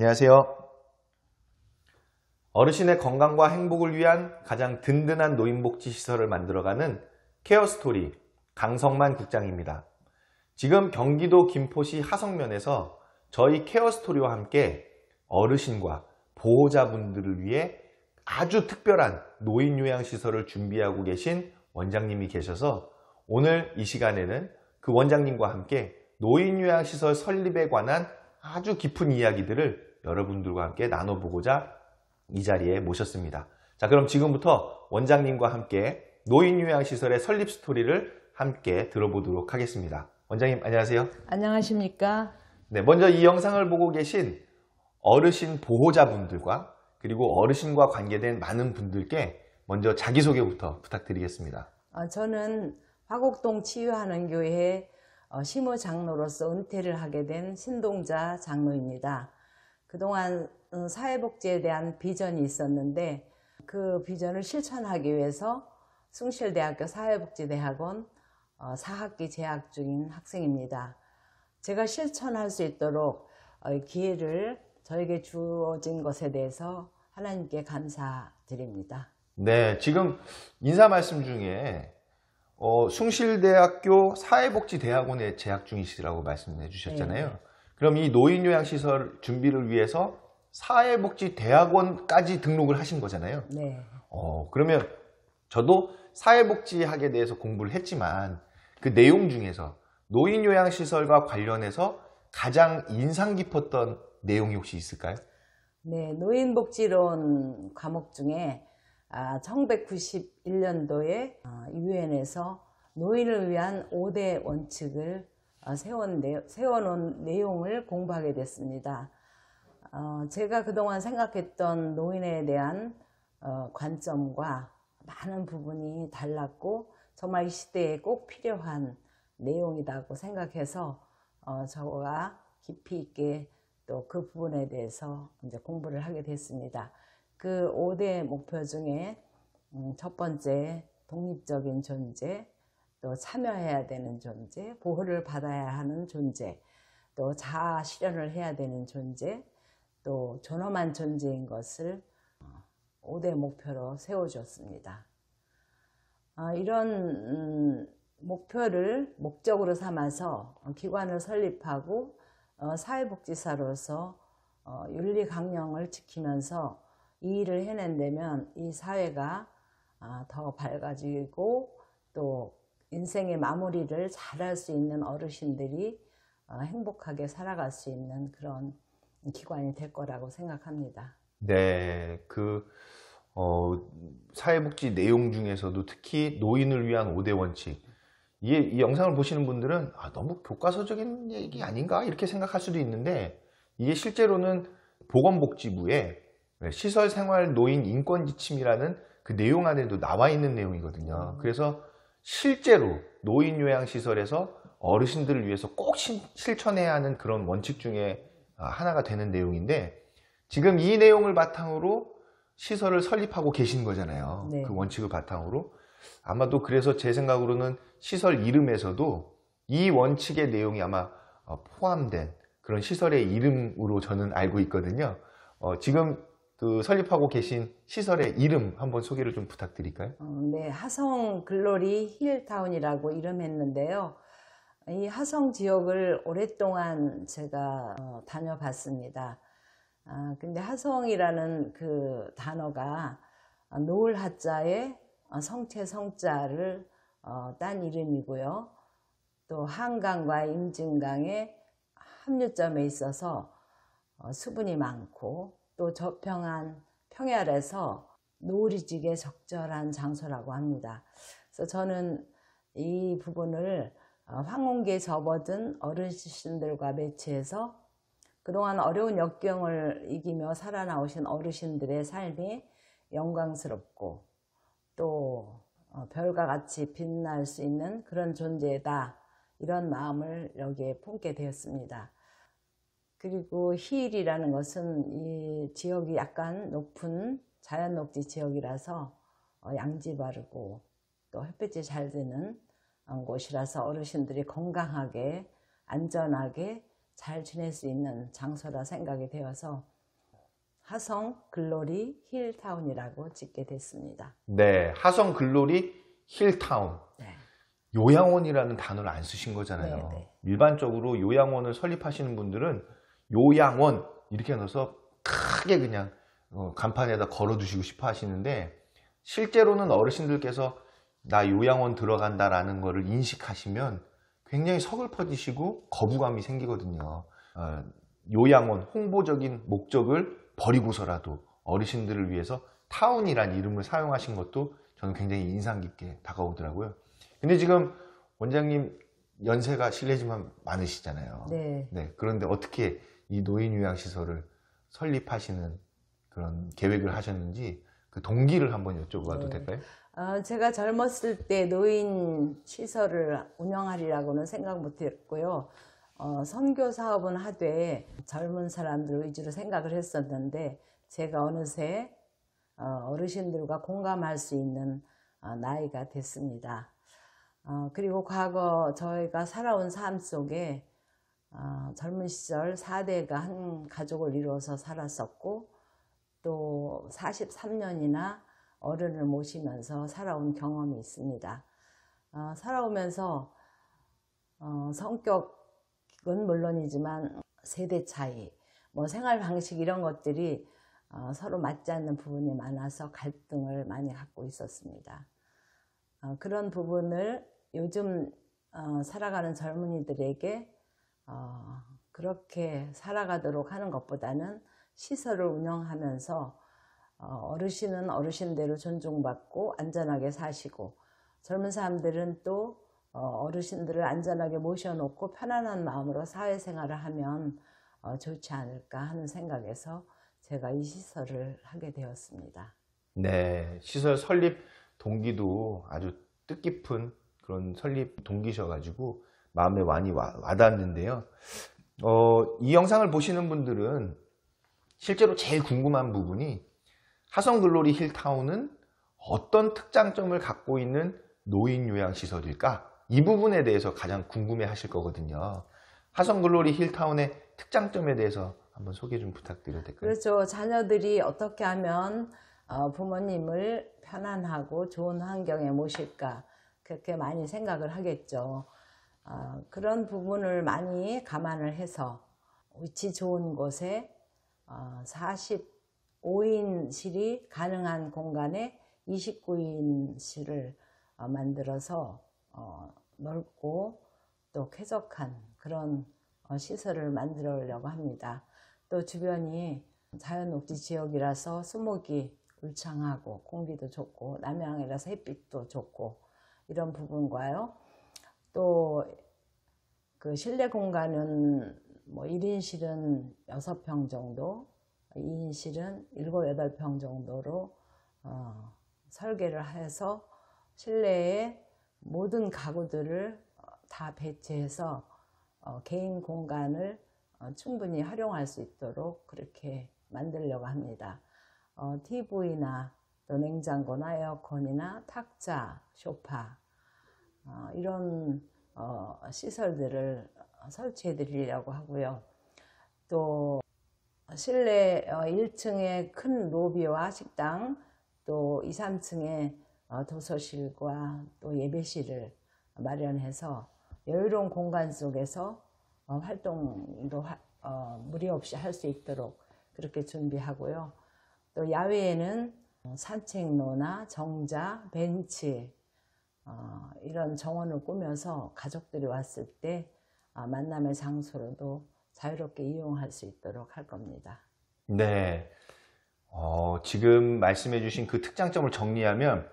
안녕하세요. 어르신의 건강과 행복을 위한 가장 든든한 노인복지 시설을 만들어가는 케어스토리 강성만 국장입니다. 지금 경기도 김포시 하성면에서 저희 케어스토리와 함께 어르신과 보호자분들을 위해 아주 특별한 노인 요양시설을 준비하고 계신 원장님이 계셔서 오늘 이 시간에는 그 원장님과 함께 노인 요양시설 설립에 관한 아주 깊은 이야기들을 여러분들과 함께 나눠보고자 이 자리에 모셨습니다. 자 그럼 지금부터 원장님과 함께 노인요양시설의 설립 스토리를 함께 들어보도록 하겠습니다. 원장님 안녕하세요. 안녕하십니까. 네, 먼저 이 영상을 보고 계신 어르신 보호자분들과 그리고 어르신과 관계된 많은 분들께 먼저 자기소개부터 부탁드리겠습니다. 어, 저는 화곡동 치유하는 교회 어, 심호 장로로서 은퇴를 하게 된 신동자 장로입니다. 그동안 어, 사회복지에 대한 비전이 있었는데 그 비전을 실천하기 위해서 숭실대학교 사회복지대학원 4학기 어, 재학 중인 학생입니다. 제가 실천할 수 있도록 어, 기회를 저에게 주어진 것에 대해서 하나님께 감사드립니다. 네, 지금 인사 말씀 중에 어, 숭실대학교 사회복지대학원에 재학 중이시라고 말씀해 주셨잖아요. 네. 네. 그럼 이 노인요양시설 준비를 위해서 사회복지대학원까지 등록을 하신 거잖아요. 네. 어, 그러면 저도 사회복지학에 대해서 공부를 했지만 그 내용 중에서 노인요양시설과 관련해서 가장 인상 깊었던 내용이 혹시 있을까요? 네, 노인복지론 과목 중에 아, 1991년도에 아, 유엔에서 노인을 위한 5대 원칙을 아, 세운, 세워놓은 내용을 공부하게 됐습니다. 어, 제가 그동안 생각했던 노인에 대한 어, 관점과 많은 부분이 달랐고 정말 이 시대에 꼭 필요한 내용이라고 생각해서 어, 저와 깊이 있게 또 그 부분에 대해서 이제 공부를 하게 됐습니다. 그 5대 목표 중에 음, 첫 번째 독립적인 존재, 또 참여해야 되는 존재, 보호를 받아야 하는 존재, 또 자아 실현을 해야 되는 존재, 또 존엄한 존재인 것을 5대 어, 목표로 세워주었습니다. 아, 이런 음, 목표를 목적으로 삼아서 어, 기관을 설립하고 어, 사회복지사로서 윤리 강령을 지키면서 이 일을 해낸다면 이 사회가 아, 더 밝아지고 또 인생의 마무리를 잘할 수 있는 어르신들이 어, 행복하게 살아갈 수 있는 그런 기관이 될 거라고 생각합니다. 네, 그 어, 사회복지 내용 중에서도 특히 노인을 위한 5대 원칙 이, 이 영상을 보시는 분들은 아, 너무 교과서적인 얘기 아닌가 이렇게 생각할 수도 있는데 이게 실제로는 보건복지부의 시설생활 노인 인권 지침이라는 그 내용 안에도 나와 있는 내용이거든요. 음. 그래서 실제로 노인 요양시설에서 어르신들을 위해서 꼭 실천해야 하는 그런 원칙 중에 아, 하나가 되는 내용인데 지금 이 내용을 바탕으로 시설을 설립하고 계신 거잖아요. 네. 그 원칙을 바탕으로. 아마도 그래서 제 생각으로는 시설 이름에서도 이 원칙의 내용이 아마 어, 포함된 그런 시설의 이름으로 저는 알고 있거든요. 어, 지금 그 설립하고 계신 시설의 이름 한번 소개를 좀 부탁드릴까요? 어, 네, 하성 글로리 힐타운이라고 이름했는데요. 이 하성 지역을 오랫동안 제가 어, 다녀봤습니다. 아, 근데 하성이라는 그 단어가 노을 하자에 성체 성자를 어, 딴 이름이고요. 또 한강과 임진강의 합류점에 있어서 수분이 많고 또 저평한 평야에서 노을이지게 적절한 장소라고 합니다. 그래서 저는 이 부분을 어, 황혼기에 접어든 어르신들과 매치해서 그동안 어려운 역경을 이기며 살아나오신 어르신들의 삶이 영광스럽고 또 어, 별과 같이 빛날 수 있는 그런 존재다 이런 마음을 여기에 품게 되었습니다. 그리고 히일이라는 것은 이 지역이 약간 높은 자연 녹지 지역이라서 어, 양지 바르고 또햇빛이잘 드는 어, 곳이라서 어르신들이 건강하게 안전하게 잘 지낼 수 있는 장소라 생각이 되어서 하성 글로리 힐타운이라고 짓게 됐습니다. 네, 하성 글로리 힐타운. 네. 요양원이라는 단어를 안 쓰신 거잖아요. 네, 네. 일반적으로 요양원을 설립하시는 분들은 요양원 이렇게 넣어서 크게 그냥 어, 간판에다 걸어두시고 싶어 하시는데 실제로는 어르신들께서 나 요양원 들어간다라는 것을 인식하시면 굉장히 서글퍼지시고 거부감이 생기거든요. 어, 요양원 홍보적인 목적을 버리고서라도 어르신들을 위해서 타운이란 이름을 사용하신 것도 저는 굉장히 인상 깊게 다가오더라고요. 근데 지금 원장님 연세가 실례지만 많으시잖아요. 네. 네. 그런데 어떻게 이 노인 요양시설을 설립하시는 그런 계획을 하셨는지 그 동기를 한번 여쭤봐도 네. 될까요? 어, 제가 젊었을 때 노인 시설을 운영하리라고는 생각 못했고요. 어, 선교 사업은 하되 젊은 사람들 위주로 생각을 했었는데 제가 어느새 어, 어르신들과 공감할 수 있는 어, 나이가 됐습니다. 어, 그리고 과거 저희가 살아온 삶 속에 어, 젊은 시절 4대가 한 가족을 이루어서 살았었고 또 43년이나 어른을 모시면서 살아온 경험이 있습니다. 어, 살아오면서 어, 성격은 물론이지만 세대 차이, 뭐 생활 방식 이런 것들이 어, 서로 맞지 않는 부분이 많아서 갈등을 많이 갖고 있었습니다. 어, 그런 부분을 요즘 어, 살아가는 젊은이들에게 어, 그렇게 살아가도록 하는 것보다는 시설을 운영하면서 어, 르신은 어르신대로 존중받고 안전하게 사시고 젊은 사람들은 또 어, 르신들을 안전하게 모셔놓고 편안한 마음으로 사회생활을 하면 어, 좋지 않을까 하는 생각에서 제가 이 시설을 하게 되었습니다. 네, 시설 설립 동기도 아주 뜻깊은 그런 설립 동기셔가지고 마음에 많이 와, 닿았는데요. 어, 이 영상을 보시는 분들은 실제로 제일 궁금한 부분이 하성글로리 힐타운은 어떤 특장점을 갖고 있는 노인 요양시설일까? 이 부분에 대해서 가장 궁금해 하실 거거든요. 하성글로리 힐타운의 특장점에 대해서 한번 소개 좀 부탁드려도 될까요? 그렇죠. 자녀들이 어떻게 하면 어, 부모님을 편안하고 좋은 환경에 모실까 그렇게 많이 생각을 하겠죠. 아, 그런 부분을 많이 감안을 해서 위치 좋은 곳에 어, 45인실이 가능한 공간에 29인실을 어, 만들어서 어, 넓고 또 쾌적한 그런 어, 시설을 만들려고 합니다. 또 주변이 자연녹지 지역이라서 수목이 울창하고 공기도 좋고 남양이라서 햇빛도 좋고 이런 부분과요. 또그 실내 공간은 뭐 1인실은 6평 정도, 2인실은 7, 8평 정도로 어, 설계를 해서 실내에 모든 가구들을 어, 다 배치해서 어, 개인 공간을 어, 충분히 활용할 수 있도록 그렇게 만들려고 합니다. 어, TV나 또 냉장고나 에어컨이나 탁자, 소파 어, 이런 어, 시설들을 설치해 드리려고 하고요. 또 실내 1층에 어, 큰 로비와 식당, 또 2, 3층에 도서실과 또 예배실을 마련해서 여유로운 공간 속에서 활동도 무리 없이 할 수 있도록 그렇게 준비하고요. 또 야외에는 산책로나 정자, 벤치, 어, 이런 정원을 꾸며서 가족들이 왔을 때 아, 만남의 장소로도 자유롭게 이용할 수 있도록 할 겁니다. 네. 어, 지금 말씀해 주신 그 특장점을 정리하면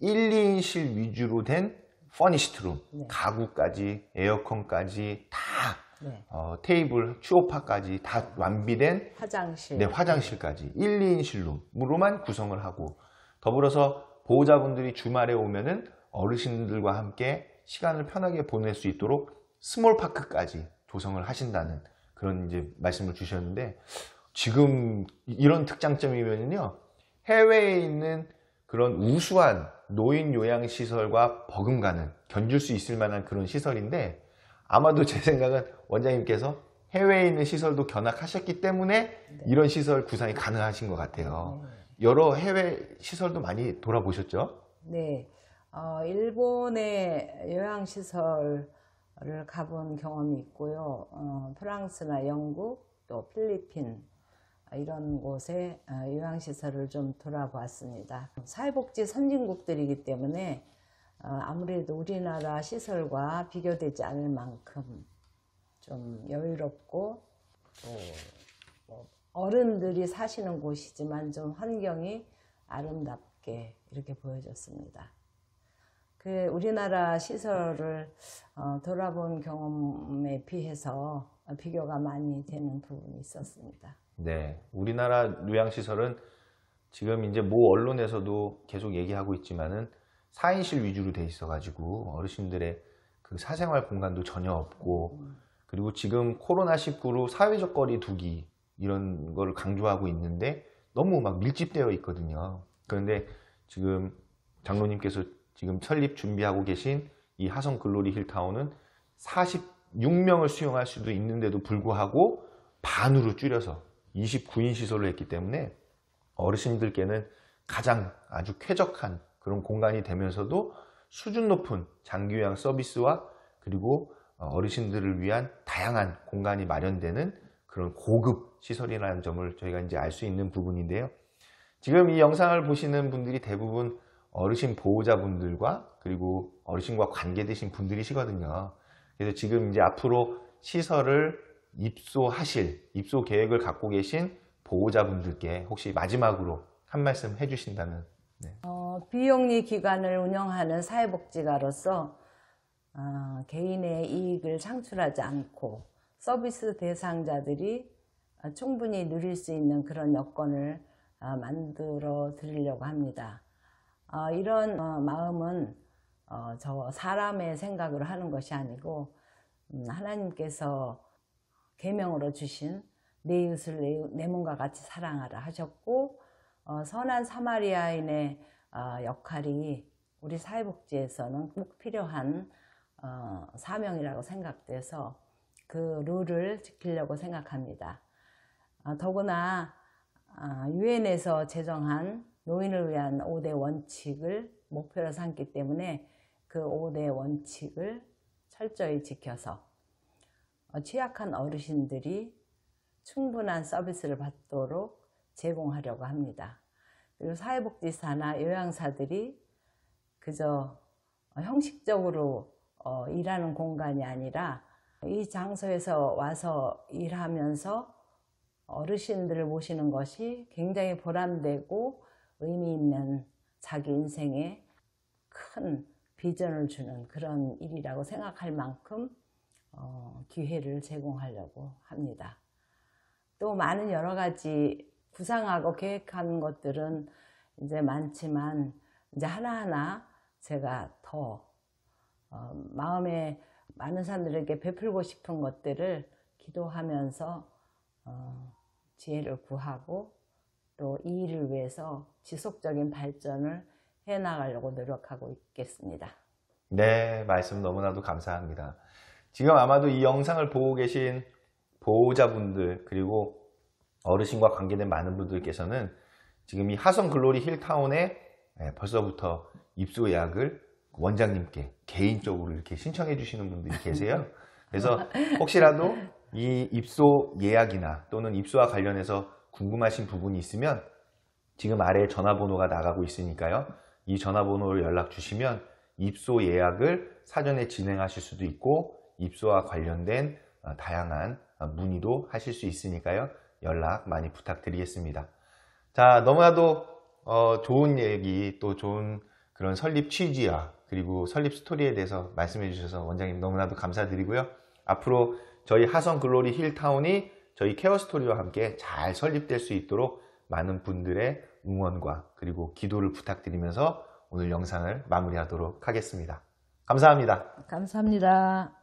1, 2인실 위주로 된 퍼니시트룸, 네. 가구까지, 에어컨까지 다 네. 어, 테이블, 추오파까지다 완비된 화장실, 네, 화장실까지 1, 2인실 룸으로만 구성을 하고 더불어서 보호자분들이 주말에 오면은 어르신들과 함께 시간을 편하게 보낼 수 있도록 스몰 파크까지 조성을 하신다는 그런 이제 말씀을 주셨는데 지금 이런 특장점이면요 해외에 있는 그런 우수한 노인 요양 시설과 버금가는 견줄 수 있을 만한 그런 시설인데 아마도 제 생각은 원장님께서 해외에 있는 시설도 견학하셨기 때문에 네. 이런 시설 구상이 가능하신 것 같아요. 음. 여러 해외 시설도 많이 돌아보셨죠? 네. 어, 일본의 요양시설을 가본 경험이 있고요. 어, 프랑스나 영국, 또 필리핀 이런 곳에 어, 요양시설을 좀 돌아보았습니다. 사회복지 선진국들이기 때문에 어, 아무래도 우리나라 시설과 비교되지 않을 만큼 좀 여유롭고 또 뭐 어른들이 사시는 곳이지만 좀 환경이 아름답게 이렇게 보여졌습니다. 그 우리나라 시설을 어, 돌아본 경험에 비해서 비교가 많이 되는 부분이 있었습니다. 네, 우리나라 요양시설은 지금 이제 모 언론에서도 계속 얘기하고 있지만은 4인실 위주로 돼 있어가지고 어르신들의 그 사생활 공간도 전혀 없고 그리고 지금 코로나19로 사회적 거리 두기 이런 걸 강조하고 있는데 너무 막 밀집되어 있거든요. 그런데 지금 장로님께서 지금 설립 준비하고 계신 이 하성 글로리 힐타운은 46명을 수용할 수도 있는데도 불구하고 반으로 줄여서 29인 시설로 했기 때문에 어르신들께는 가장 아주 쾌적한 그런 공간이 되면서도 수준 높은 장기요양 서비스와 그리고 어르신들을 위한 다양한 공간이 마련되는 그런 고급 시설이라는 점을 저희가 이제 알 수 있는 부분인데요. 지금 이 영상을 보시는 분들이 대부분 어르신 보호자분들과 그리고 어르신과 관계되신 분들이시거든요. 그래서 지금 이제 앞으로 시설을 입소하실, 입소 계획을 갖고 계신 보호자분들께 혹시 마지막으로 한 말씀 해주신다면 네. 어, 비영리 기관을 운영하는 사회복지가로서 어, 개인의 이익을 창출하지 않고 서비스 대상자들이 충분히 누릴 수 있는 그런 여건을 어, 만들어 드리려고 합니다. 어, 이런 어, 마음은 어, 저 사람의 생각으로 하는 것이 아니고 음, 하나님께서 계명으로 주신 내 이웃을 내, 내, 몸과 같이 사랑하라 하셨고 어, 선한 사마리아인의 어, 역할이 우리 사회복지에서는 꼭 필요한 어, 사명이라고 생각돼서 그 룰을 지키려고 생각합니다. 아, 더구나 어, 유엔에서 아, 제정한 노인을 위한 5대 원칙을 목표로 삼기 때문에 그 5대 원칙을 철저히 지켜서 어, 취약한 어르신들이 충분한 서비스를 받도록 제공하려고 합니다. 그리고 사회복지사나 요양사들이 그저 어, 형식적으로 어, 일하는 공간이 아니라 이 장소에서 와서 일하면서 어르신들을 모시는 것이 굉장히 보람되고 의미 있는 자기 인생에 큰 비전을 주는 그런 일이라고 생각할 만큼 어, 기회를 제공하려고 합니다. 또 많은 여러 가지 구상하고 계획한 것들은 이제 많지만 이제 하나하나 제가 더 어, 마음에 많은 사람들에게 베풀고 싶은 것들을 기도하면서 어, 지혜를 구하고 또이 일을 위해서 지속적인 발전을 해나가려고 노력하고 있겠습니다. 네, 말씀 너무나도 감사합니다. 지금 아마도 이 영상을 보고 계신 보호자분들 그리고 어르신과 관계된 많은 분들께서는 지금 이 하성 글로리 힐타운에 예, 벌써부터 입소 예약을 원장님께 개인적으로 이렇게 신청해 주시는 분들이 계세요. 그래서 혹시라도 이 입소 예약이나 또는 입소와 관련해서 궁금하신 부분이 있으면 지금 아래에 전화번호가 나가고 있으니까요. 이 전화번호로 연락 주시면 입소 예약을 사전에 진행하실 수도 있고 입소와 관련된 어, 다양한 어, 문의도 하실 수 있으니까요. 연락 많이 부탁드리겠습니다. 자, 너무나도 어, 좋은 얘기 또 좋은 그런 설립 취지와 그리고 설립 스토리에 대해서 말씀해 주셔서 원장님 너무나도 감사드리고요. 앞으로 저희 하성 글로리 힐타운이 저희 케어 스토리와 함께 잘 설립될 수 있도록 많은 분들의 응원과 그리고 기도를 부탁드리면서 오늘 영상을 마무리하도록 하겠습니다. 감사합니다. 감사합니다.